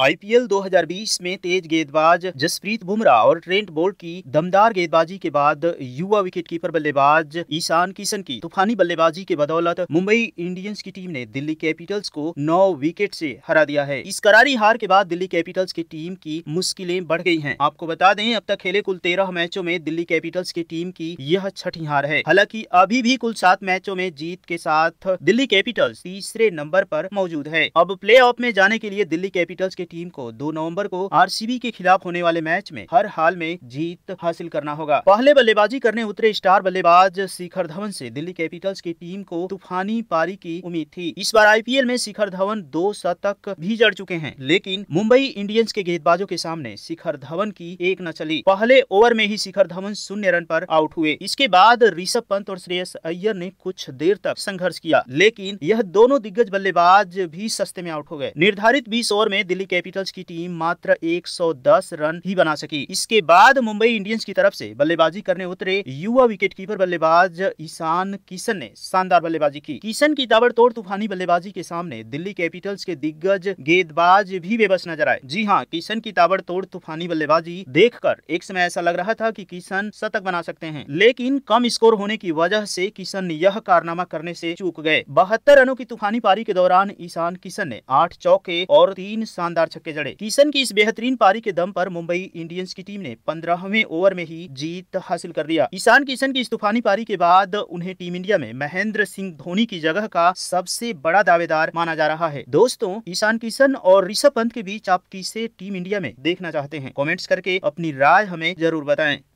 IPL 2020 में तेज गेंदबाज जसप्रीत बुमराह और ट्रेंट बोल्ट की दमदार गेंदबाजी के बाद युवा विकेटकीपर बल्लेबाज ईशान किशन की तूफानी बल्लेबाजी के बदौलत मुंबई इंडियंस की टीम ने दिल्ली कैपिटल्स को नौ विकेट से हरा दिया है इस करारी हार के बाद दिल्ली कैपिटल्स की टीम की मुश्किलें बढ़ गई है आपको बता दें अब तक खेले कुल तेरह मैचों में दिल्ली कैपिटल्स की टीम की यह छठी हार है हालांकि अभी भी कुल सात मैचों में जीत के साथ दिल्ली कैपिटल्स तीसरे नंबर पर मौजूद है अब प्ले में जाने के लिए दिल्ली कैपिटल्स के टीम को 2 नवंबर को आरसीबी के खिलाफ होने वाले मैच में हर हाल में जीत हासिल करना होगा पहले बल्लेबाजी करने उतरे स्टार बल्लेबाज शिखर धवन से दिल्ली कैपिटल्स की टीम को तूफानी पारी की उम्मीद थी इस बार आईपीएल में शिखर धवन दो शतक भी जड़ चुके हैं लेकिन मुंबई इंडियंस के गेंदबाजों के सामने शिखर धवन की एक न चली पहले ओवर में ही शिखर धवन शून्य रन पर आउट हुए इसके बाद ऋषभ पंत और श्रेयस अय्यर ने कुछ देर तक संघर्ष किया लेकिन यह दोनों दिग्गज बल्लेबाज भी सस्ते में आउट हो गए निर्धारित बीस ओवर में दिल्ली कैपिटल्स की टीम मात्र 110 रन ही बना सकी इसके बाद मुंबई इंडियंस की तरफ से बल्लेबाजी करने उतरे युवा विकेट कीपर बल्लेबाज ईशान किशन ने शानदार बल्लेबाजी की किशन की ताबड़तोड़ तूफानी बल्लेबाजी के सामने दिल्ली कैपिटल्स के दिग्गज गेंदबाज भी बेबस नजर आए जी हाँ किशन की ताबड़तोड़ तूफानी बल्लेबाजी देख एक समय ऐसा लग रहा था कि किशन शतक बना सकते हैं लेकिन कम स्कोर होने की वजह से किशन यह कारनामा करने से चूक गए बहत्तर रनों की तूफानी पारी के दौरान ईशान किशन ने आठ चौके और तीन शानदार चार छक्के जड़े किशन की इस बेहतरीन पारी के दम पर मुंबई इंडियंस की टीम ने पंद्रहवें ओवर में ही जीत हासिल कर लिया ईशान किशन की इस तूफानी पारी के बाद उन्हें टीम इंडिया में महेंद्र सिंह धोनी की जगह का सबसे बड़ा दावेदार माना जा रहा है दोस्तों ईशान किशन और ऋषभ पंत के बीच आप किसे टीम इंडिया में देखना चाहते हैं कॉमेंट्स करके अपनी राय हमें जरूर बताएं